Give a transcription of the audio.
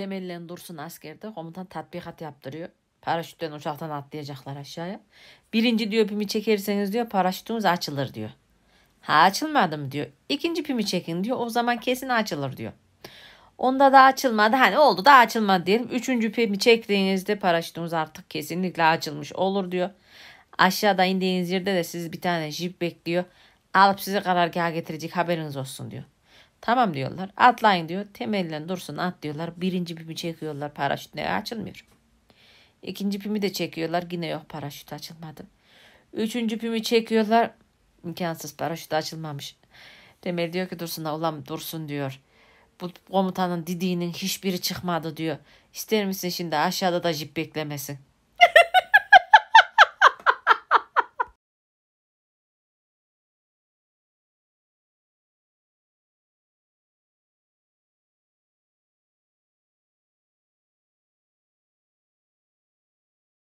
temellen dursun askerde komutan tatbikat yaptırıyor. Paraşütten uçaktan atlayacaklar aşağıya. Birinci diyor pimi çekerseniz diyor paraşütümüz açılır diyor. Ha açılmadı mı diyor. İkinci pimi çekin diyor. O zaman kesin açılır diyor. Onda da açılmadı. Hani oldu da açılmadı diyelim. Üçüncü pimi çektiğinizde paraşütümüz artık kesinlikle açılmış olur diyor. Aşağıda indiğiniz yerde de sizi bir tane jip bekliyor. Alıp sizi karargaha getirecek haberiniz olsun diyor. Tamam diyorlar. Atlayın diyor. Temelden dursun at diyorlar. Birinci pimi çekiyorlar. Paraşüt ne açılmıyor. İkinci pimi de çekiyorlar. Yine yok paraşüt açılmadı. Üçüncü pimi çekiyorlar. İmkansız paraşüt açılmamış. Temel diyor ki dursun ulan dursun diyor. Bu komutanın dediğinin hiçbiri çıkmadı diyor. İster misin şimdi aşağıda da jip beklemesin.